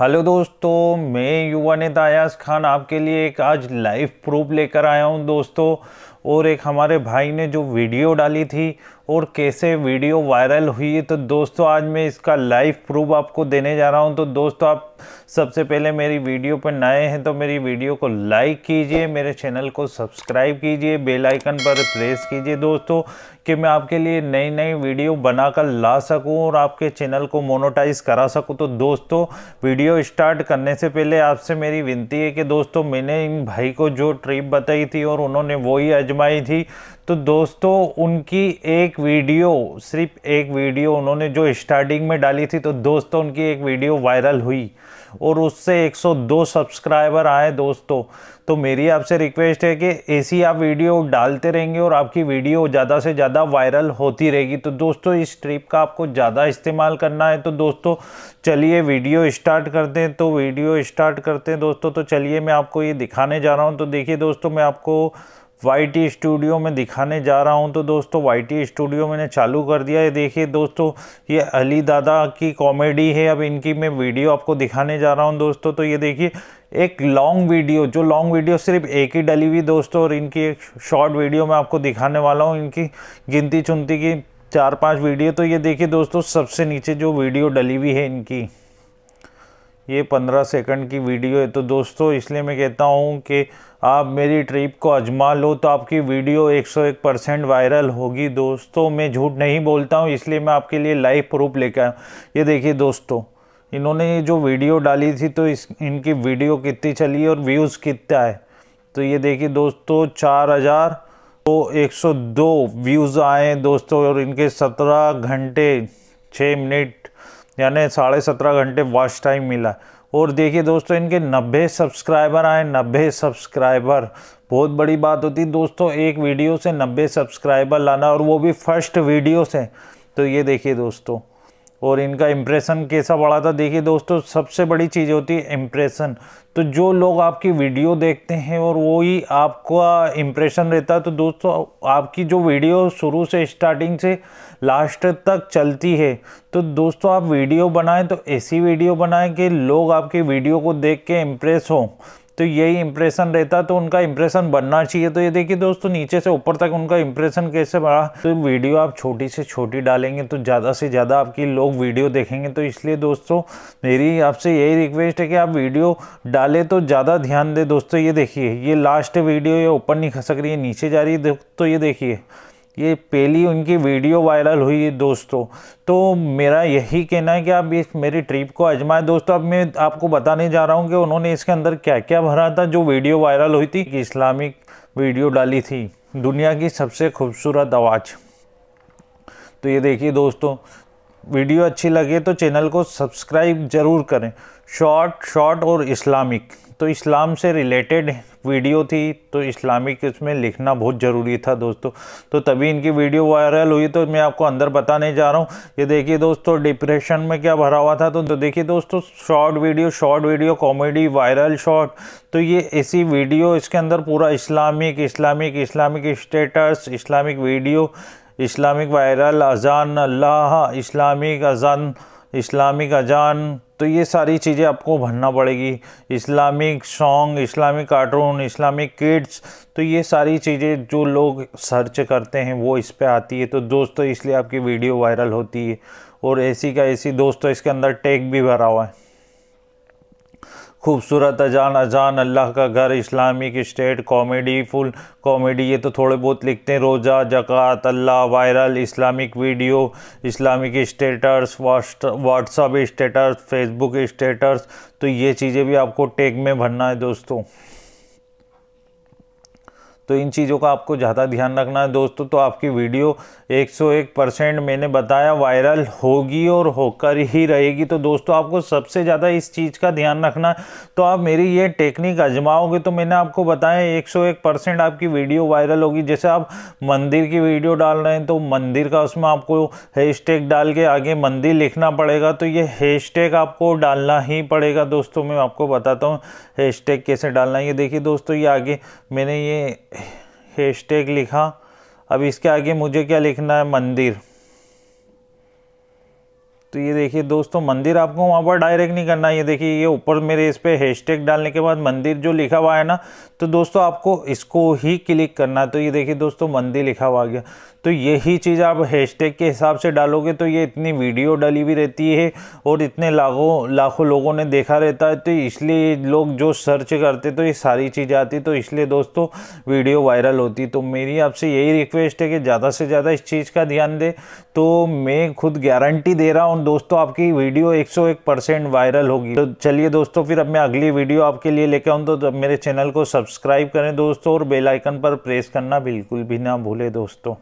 hello दोस्तों मैं युवा नेता अयाज खान आपके लिए एक आज लाइव प्रूफ लेकर आया हूं दोस्तों और एक हमारे भाई ने जो वीडियो डाली थी और कैसे वीडियो वायरल हुई है तो दोस्तों आज मैं इसका लाइव प्रूफ आपको देने जा रहा हूं तो दोस्तों आप सबसे पहले मेरी वीडियो पर नए हैं तो मेरी वीडियो को लाइक कीजिए मेरे चैनल को सब्सक्राइब कीजिए बेल आइकन पर प्रेस कीजिए दोस्तों कि मैं आपके लिए नई नई वीडियो बनाकर ला सकूं और आपके चैनल को मोनोटाइज करा सकूं तो दोस्तों वीडियो स्टार्ट करने से पहले आपसे मेरी विनती है कि दोस्तों मैंने इन भाई को जो ट्रिप बताई थी और उन्होंने वही आजमाई थी तो दोस्तों उनकी एक वीडियो सिर्फ एक वीडियो उन्होंने जो स्टार्टिंग में डाली थी तो दोस्तों उनकी एक वीडियो वायरल हुई और उससे 102 सब्सक्राइबर आए दोस्तों तो मेरी आपसे रिक्वेस्ट है कि ऐसी आप वीडियो डालते रहेंगे और आपकी वीडियो ज़्यादा से ज़्यादा वायरल होती रहेगी तो दोस्तों इस ट्रिप का आपको ज़्यादा इस्तेमाल करना है तो दोस्तों चलिए वीडियो स्टार्ट करते हैं तो वीडियो स्टार्ट करते हैं दोस्तों तो चलिए मैं आपको ये दिखाने जा रहा हूँ तो देखिए दोस्तों मैं आपको वाई स्टूडियो में दिखाने जा रहा हूँ तो दोस्तों वाई स्टूडियो मैंने चालू कर दिया है देखिए दोस्तों ये अली दादा की कॉमेडी है अब इनकी मैं वीडियो आपको दिखाने जा रहा हूँ दोस्तों तो ये देखिए एक लॉन्ग वीडियो जो लॉन्ग वीडियो सिर्फ एक ही डली हुई दोस्तों और इनकी एक शॉर्ट वीडियो मैं आपको दिखाने वाला हूँ इनकी गिनती चुनती की चार पाँच वीडियो तो ये देखिए दोस्तों सबसे नीचे जो वीडियो डली हुई है इनकी ये पंद्रह सेकंड की वीडियो है तो दोस्तों इसलिए मैं कहता हूँ कि आप मेरी ट्रिप को आजमा लो तो आपकी वीडियो 101 परसेंट वायरल होगी दोस्तों मैं झूठ नहीं बोलता हूँ इसलिए मैं आपके लिए लाइव प्रूफ लेकर आया ये देखिए दोस्तों इन्होंने ये जो वीडियो डाली थी तो इस इनकी वीडियो कितनी चली और व्यूज़ कितना है तो ये देखिए दोस्तों चार हज़ार तो एक सौ दो व्यूज़ आए दोस्तों और इनके सत्रह घंटे छः मिनट यानी साढ़े सत्रह घंटे वॉच टाइम मिला और देखिए दोस्तों इनके नब्बे सब्सक्राइबर आए नब्बे सब्सक्राइबर बहुत बड़ी बात होती दोस्तों एक वीडियो से नब्बे सब्सक्राइबर लाना और वो भी फर्स्ट वीडियो से तो ये देखिए दोस्तों और इनका इम्प्रेशन कैसा बढ़ा था देखिए दोस्तों सबसे बड़ी चीज़ होती है इम्प्रेशन तो जो लोग आपकी वीडियो देखते हैं और वो ही आपका इम्प्रेशन रहता है तो दोस्तों आपकी जो वीडियो शुरू से स्टार्टिंग से लास्ट तक चलती है तो दोस्तों आप वीडियो बनाएं तो ऐसी वीडियो बनाएं कि लोग आपकी वीडियो को देख के इम्प्रेस हों तो यही इंप्रेशन रहता तो उनका इंप्रेशन बनना चाहिए तो ये देखिए दोस्तों नीचे से ऊपर तक उनका इंप्रेशन कैसे बढ़ा तो वीडियो आप छोटी से छोटी डालेंगे तो ज़्यादा से ज़्यादा आपकी लोग वीडियो देखेंगे तो इसलिए दोस्तों मेरी आपसे यही रिक्वेस्ट है कि आप वीडियो डालें तो ज़्यादा ध्यान दें दोस्तों ये देखिए ये लास्ट वीडियो ये ऊपर नहीं खसक रही है नीचे जा रही है तो ये देखिए ये पहली उनकी वीडियो वायरल हुई है दोस्तों तो मेरा यही कहना है कि आप इस मेरी ट्रिप को आजमाए दोस्तों अब मैं आपको बताने जा रहा हूँ कि उन्होंने इसके अंदर क्या क्या भरा था जो वीडियो वायरल हुई थी कि इस्लामिक वीडियो डाली थी दुनिया की सबसे खूबसूरत आवाज़ तो ये देखिए दोस्तों वीडियो अच्छी लगे तो चैनल को सब्सक्राइब ज़रूर करें शॉर्ट शॉर्ट और इस्लामिक तो इस्लाम से रिलेटेड वीडियो थी तो इस्लामिक इसमें लिखना बहुत ज़रूरी था दोस्तों तो तभी इनकी वीडियो वायरल हुई तो मैं आपको अंदर बताने जा रहा हूँ ये देखिए दोस्तों डिप्रेशन में क्या भरा हुआ था तो, तो देखिए दोस्तों short video short video comedy viral short तो ये ऐसी वीडियो इसके अंदर पूरा Islamic Islamic Islamic status Islamic video Islamic viral अजान अल्लाह इस्लामिक अजान इस्लामिक अजान तो ये सारी चीज़ें आपको भरना पड़ेगी Islamic song Islamic cartoon Islamic kids तो ये सारी चीज़ें जो लोग सर्च करते हैं वो इस पर आती है तो दोस्तों इसलिए आपकी वीडियो वायरल होती है और ऐसी का ऐसी दोस्तों इसके अंदर टैग भी भरा हुआ है खूबसूरत अजान अजान अल्लाह का घर Islamic state comedy full comedy ये तो थोड़े बहुत लिखते हैं रोज़ा जक़ात Allah viral Islamic video Islamic status WhatsApp status Facebook status तो ये चीज़ें भी आपको टेक में भरना है दोस्तों तो इन चीज़ों का आपको ज़्यादा ध्यान रखना है दोस्तों तो आपकी वीडियो 101 परसेंट मैंने बताया वायरल होगी और होकर ही रहेगी तो दोस्तों आपको सबसे ज़्यादा इस चीज़ का ध्यान रखना है तो आप मेरी ये टेक्निक आजमाओगे तो मैंने आपको बताया एक परसेंट आपकी वीडियो वायरल होगी जैसे आप मंदिर की वीडियो डाल रहे हैं तो मंदिर का उसमें आपको हैश डाल के आगे मंदिर लिखना पड़ेगा तो ये हैश आपको डालना ही पड़ेगा दोस्तों मैं आपको बताता हूँ हैश कैसे डालना है ये देखिए दोस्तों ये आगे मैंने ये हैशटैग लिखा अब इसके आगे मुझे क्या लिखना है मंदिर तो ये देखिए दोस्तों मंदिर आपको वहाँ पर डायरेक्ट नहीं करना ये देखिए ये ऊपर मेरे इस पर हैशटैग डालने के बाद मंदिर जो लिखा हुआ है ना तो दोस्तों आपको इसको ही क्लिक करना तो ये देखिए दोस्तों मंदिर लिखा हुआ गया तो यही चीज़ आप हैशटैग के हिसाब से डालोगे तो ये इतनी वीडियो डली हुई रहती है और इतने लाखों लाखों लोगों ने देखा रहता है तो इसलिए लोग जो सर्च करते तो ये सारी चीज़ें आती तो इसलिए दोस्तों वीडियो वायरल होती तो मेरी आपसे यही रिक्वेस्ट है कि ज़्यादा से ज़्यादा इस चीज़ का ध्यान दें तो मैं खुद गारंटी दे रहा हूँ दोस्तों आपकी वीडियो 101 परसेंट वायरल होगी तो चलिए दोस्तों फिर अब मैं अगली वीडियो आपके लिए लेके आऊँ तो, तो मेरे चैनल को सब्सक्राइब करें दोस्तों और बेलाइकन पर प्रेस करना बिल्कुल भी ना भूलें दोस्तों